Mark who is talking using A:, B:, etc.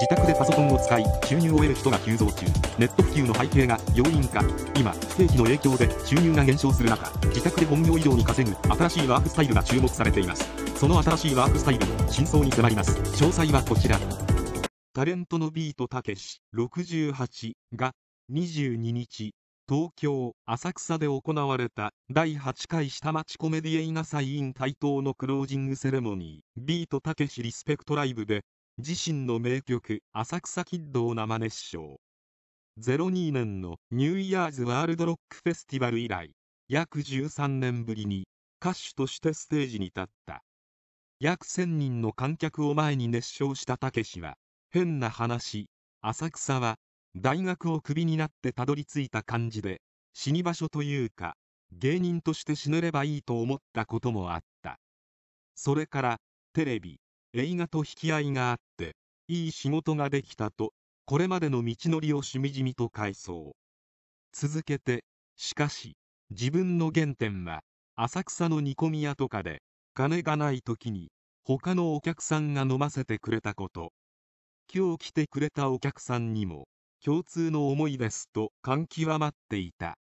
A: 自宅でパソコンを使い収入を得る人が急増中ネット普及の背景が要因か今不景気の影響で収入が減少する中自宅で本業以上に稼ぐ新しいワークスタイルが注目されていますその新しいワークスタイルの真相に迫ります詳細はこちらタレントのビートたけし68が22日東京・浅草で行われた第8回下町コメディ映画祭員台頭のクロージングセレモニービートたけしリスペクトライブで自身の名曲「浅草キッド」を生熱唱02年のニューイヤーズワールドロックフェスティバル以来約13年ぶりに歌手としてステージに立った約1000人の観客を前に熱唱したたけしは変な話浅草は大学をクビになってたどり着いた感じで死に場所というか芸人として死ねればいいと思ったこともあったそれからテレビ映画と引き合いがあっていい仕事ができたとこれまでの道のりをしみじみと回想続けてしかし自分の原点は浅草の煮込み屋とかで金がない時に他のお客さんが飲ませてくれたこと今日来てくれたお客さんにも共通の思いですと感極まっていた